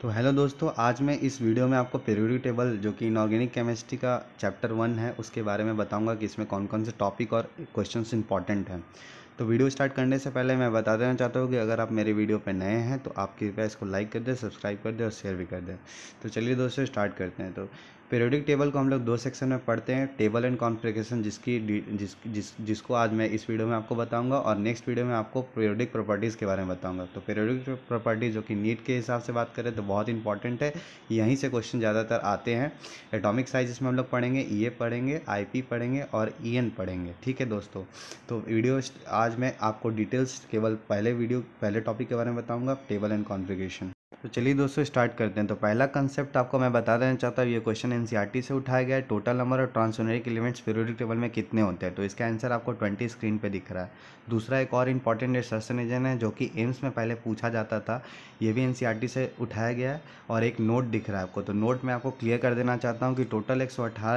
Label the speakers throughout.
Speaker 1: तो हेलो दोस्तों आज मैं इस वीडियो में आपको पेरियोडिक टेबल जो कि इनऑर्गेनिक केमिस्ट्री का चैप्टर वन है उसके बारे में बताऊंगा कि इसमें कौन कौन से टॉपिक और क्वेश्चंस इंपॉर्टेंट हैं तो वीडियो स्टार्ट करने से पहले मैं बता देना चाहता हूँ कि अगर आप मेरे वीडियो पर नए हैं तो आप कृपया इसको लाइक कर दें सब्सक्राइब कर दें और शेयर भी कर दें तो चलिए दोस्तों स्टार्ट करते हैं तो पीरियोडिक टेबल को हम लोग दो सेक्शन में पढ़ते हैं टेबल एंड कॉन्फ्रिकेशन जिसकी जिस, जिस जिसको आज मैं इस वीडियो में आपको बताऊंगा और नेक्स्ट वीडियो में आपको पीरियोडिक प्रॉपर्टीज़ के बारे में बताऊंगा तो पीरियोडिक प्रॉपर्टीज जो कि नीट के हिसाब से बात करें तो बहुत इंपॉर्टेंट है यहीं से क्वेश्चन ज़्यादातर आते हैं एटॉमिक साइज में हम लोग पढ़ेंगे ई e पढ़ेंगे आई पढ़ेंगे और ई e पढ़ेंगे ठीक है दोस्तों तो वीडियो आज मैं आपको डिटेल्स केवल पहले वीडियो पहले टॉपिक के बारे में बताऊँगा टेबल एंड कॉन्फ्लिकेशन तो चलिए दोस्तों स्टार्ट करते हैं तो पहला कंसेप्ट आपको मैं बता देना चाहता हूँ ये क्वेश्चन एनसीईआरटी से उठाया गया है टोटल नंबर और ट्रांसोनरिक एलिमेंट्स पीरियोडिक टेबल में कितने होते हैं तो इसका आंसर आपको ट्वेंटी स्क्रीन पर दिख रहा है दूसरा एक और इंपॉर्टेंट रिसर्चनेजन है जो कि एम्स में पहले पूछा जाता था ये भी एन से उठाया गया है और एक नोट दिख रहा है आपको तो नोट मैं आपको क्लियर कर देना चाहता हूँ कि टोटल एक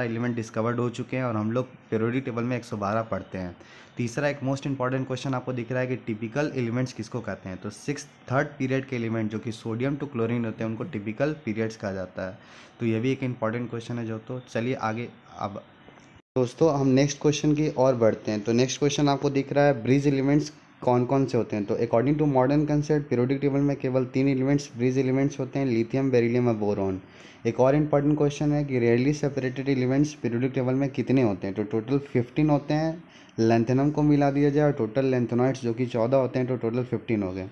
Speaker 1: एलिमेंट डिस्कवर्ड हो चुके हैं और हम लोग पेरोडिक टेबल में एक पढ़ते हैं तीसरा एक मोस्ट इंपॉर्टेंट क्वेश्चन आपको दिख रहा है कि टिपिकल एलिमेंट्स किसको कहते हैं तो सिक्स थर्ड पीरियड के एलिमेंट जो कि सोडियम टू क्लोरीन होते हैं उनको टिपिकल पीरियड्स कहा जाता है तो ये भी एक इंपॉर्टेंट क्वेश्चन है जो तो चलिए आगे अब दोस्तों हम नेक्स्ट क्वेश्चन की और बढ़ते हैं तो नेक्स्ट क्वेश्चन आपको दिख रहा है ब्रिज एलिमेंट्स कौन कौन से होते हैं तो according to modern concept periodic table में केवल तीन एलिमेंट्स ब्रिज एलिमेंट्स होते हैं लिथियम बेरिलियम और बोरोन एक और इंपॉर्टेंट क्वेश्चन है कि rarely separated elements periodic table में कितने होते हैं तो टोटल फिफ्टीन होते हैं लेंथेनम को मिला दिया जाए और टोटल लेंथेनॉइड्स जो कि चौदह होते हैं तो टोटल फिफ्टीन हो गए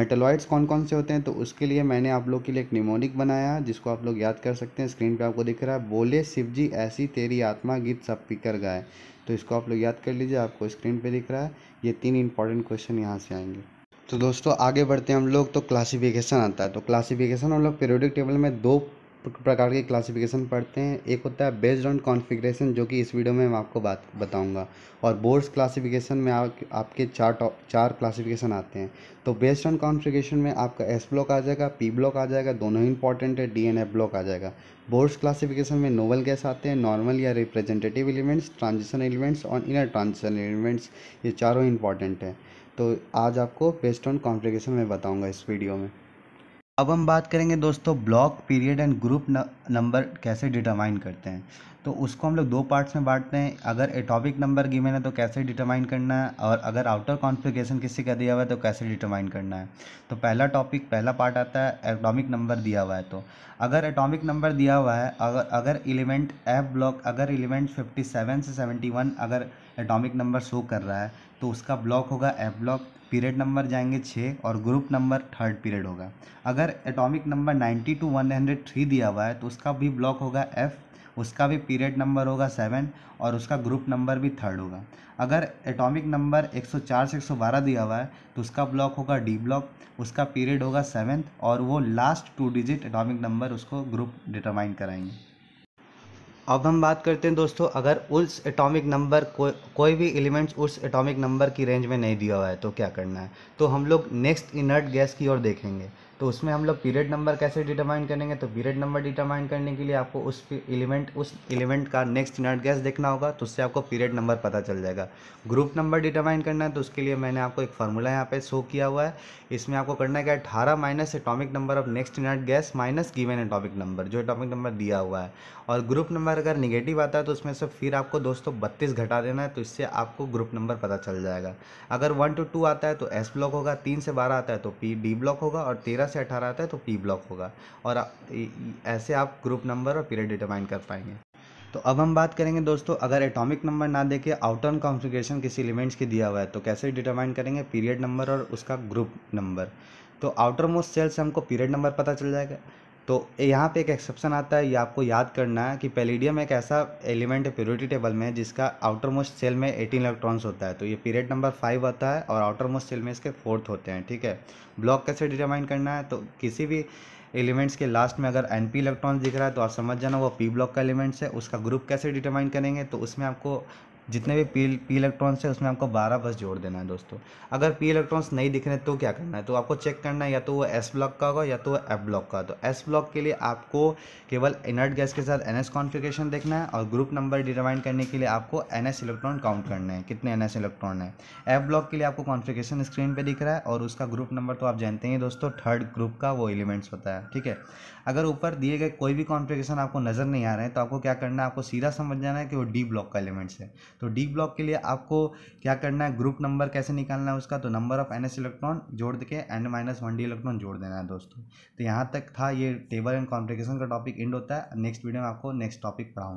Speaker 1: मेटेलॉइड्स कौन कौन से होते हैं तो उसके लिए मैंने आप लोग के लिए एक निमोनिक बनाया जिसको आप लोग याद कर सकते हैं स्क्रीन पे आपको दिख रहा है बोले शिव जी ऐसी तेरी आत्मा गीत सब पीकर गाए तो इसको आप लोग याद कर लीजिए आपको स्क्रीन पर दिख रहा है ये तीन इंपॉर्टेंट क्वेश्चन यहाँ से आएंगे तो दोस्तों आगे बढ़ते हैं हम लोग तो क्लासिफिकेशन आता है तो क्लासिफिकेशन हम लोग पीरियोडिक टेबल में दो प्रकार के क्लासिफिकेशन पढ़ते हैं एक होता है बेस्ड ऑन कॉन्फ़िगरेशन जो कि इस वीडियो में मैं आपको बात बताऊंगा और बोर्ड्स क्लासिफिकेशन में आप, आपके चार चार क्लासिफिकेशन आते हैं तो बेस्ड ऑन कॉन्फ़िगरेशन में आपका एस ब्लॉक आ जाएगा पी ब्लॉक आ जाएगा दोनों ही इंपॉर्टेंट है डी एन एफ ब्लॉक आ जाएगा बोर्ड्स क्लासिफिकेशन में नोवल गैस आते हैं नॉर्मल या रिप्रेजेंटेटिव एलिमेंट्स ट्रांजिशन एलिमेंट्स और इनर ट्रांजिशन एलिमेंट्स ये चारों इंपॉर्टेंट हैं तो आज आपको बेस्ड ऑन कॉन्फ़िगरेशन में बताऊँगा इस वीडियो में अब हम बात करेंगे दोस्तों block period and group number कैसे डिटरमाइन करते हैं तो उसको हम लोग दो पार्ट्स में बांटते हैं अगर एटॉमिक नंबर गिवन है तो कैसे डिटरमाइन करना है और अगर आउटर कॉन्फ़िगरेशन किसी का दिया हुआ है तो कैसे डिटरमाइन करना है तो पहला टॉपिक पहला पार्ट आता है एटॉमिक नंबर दिया हुआ है तो अगर एटॉमिक नंबर दिया हुआ है अगर अगर एलिमेंट एफ ब्लॉक अगर एलिमेंट फिफ्टी सेवन से सेवेंटी वन अगर एटॉमिक नंबर शो कर रहा है तो उसका ब्लॉक होगा एफ ब्लॉक पीरियड नंबर जाएंगे छः और ग्रुप नंबर थर्ड पीरियड होगा अगर atomic number ninety to one hundred three दिया हुआ है तो उसका भी ब्लॉक होगा एफ़ उसका भी पीरियड नंबर होगा सेवन और उसका ग्रुप नंबर भी थर्ड होगा अगर एटॉमिक नंबर 104 से 112 दिया हुआ है तो उसका ब्लॉक होगा डी ब्लॉक उसका पीरियड होगा सेवन्थ और वो last two digit atomic number उसको ग्रुप डिटरमाइन कराएंगे अब हम बात करते हैं दोस्तों अगर उस एटॉमिक नंबर को कोई भी एलिमेंट्स उस एटॉमिक नंबर की रेंज में नहीं दिया हुआ है तो क्या करना है तो हम लोग नेक्स्ट इनर्ट गैस की ओर देखेंगे तो उसमें हम लोग पीरियड नंबर कैसे डिटरमाइन करेंगे तो पीरियड नंबर डिटरमाइन करने के लिए आपको उस एलिमेंट उस एलिमेंट का नेक्स्ट इनर्ट गैस देखना होगा तो उससे आपको पीरियड नंबर पता चल जाएगा ग्रुप नंबर डिटरमाइन करना है तो उसके लिए मैंने आपको एक फार्मूला यहाँ पे शो किया हुआ है इसमें आपको करना है क्या अठारह minus atomic number of next unit gas minus given atomic number जो एटॉमिक नंबर दिया हुआ है और ग्रुप नंबर अगर निगेटिव आता है तो उसमें से फिर आपको दोस्तों बत्तीस घटा देना है तो इससे आपको ग्रुप नंबर पता चल जाएगा अगर वन टू टू आता है तो एस ब्लॉक होगा तीन से बारह आता है तो पी डी ब्लॉक होगा और तेरह तेरह से अठारह आता है तो पी ब्लॉक होगा और ऐसे आप ग्रुप नंबर और पीरियड डिटरमाइन कर पाएंगे तो अब हम बात करेंगे दोस्तों अगर एटॉमिक नंबर ना देके आउटर कॉन्फ़िगरेशन किसी एलिमेंट्स की दिया हुआ है तो कैसे डिटरमाइन करेंगे पीरियड नंबर और उसका ग्रुप नंबर तो आउटर मोस्ट सेल से हमको पीरियड नंबर पता चल जाएगा तो यहाँ पे एक एक्सेप्शन आता है ये आपको याद करना है कि पेलीडियम एक ऐसा एलिमेंट है प्योरिटी टेबल में जिसका आउटर मोस्ट सेल में एटीन इलेक्ट्रॉन्स होता है तो ये पीरियड नंबर फाइव आता है और आउटर मोस्ट सेल में इसके फोर्थ होते हैं ठीक है ब्लॉक कैसे डिटरमाइन करना है तो किसी भी एलिमेंट्स के लास्ट में अगर एन पी इलेक्ट्रॉन्स दिख रहा है तो आप समझ जाना वो पी ब्लॉक का एलिमेंट्स है उसका ग्रुप कैसे डिटरमाइन करेंगे तो उसमें आपको जितने भी पी पी इलेक्ट्रॉन्स है उसमें आपको बारह बस जोड़ देना है दोस्तों अगर पी इलेक्ट्रॉन्स नहीं दिख रहे तो क्या करना है तो आपको चेक करना है या तो वो एस ब्लॉक का होगा या तो वो एफ ब्लॉक का तो एस ब्लॉक के लिए आपको केवल इनर्ट गैस के साथ एन एस कॉन्फ़िगरेशन देखना है और ग्रुप नंबर डिटरमाइन करने के लिए आपको एन एस इलेक्ट्रॉन काउंट करना है कितने एन एस इलेक्ट्रॉन है एफ ब्लॉक के लिए आपको कॉन्फिगेशन स्क्रीन पर दिख रहा है और उसका ग्रुप नंबर तो आप जानते हैं दोस्तों थर्ड ग्रुप का वो एलिमेंट्स होता है ठीक है अगर ऊपर दिए गए कोई भी कॉन्फिगेशन आपको नज़र नहीं आ रहे हैं तो आपको क्या करना है आपको सीधा समझ जाना है कि वो डी ब्लॉक का एलिमेंट्स है तो डी ब्लॉक के लिए आपको क्या करना है ग्रुप नंबर कैसे निकालना है उसका तो नंबर ऑफ एन इलेक्ट्रॉन जोड़ के and minus one D electron जोड़ देना है दोस्तों तो यहाँ तक था ये टेबल एंड कॉम्प्लिकेशन का टॉपिक एंड होता है नेक्स्ट वीडियो में आपको नेक्स्ट टॉपिक पढ़ाऊँगा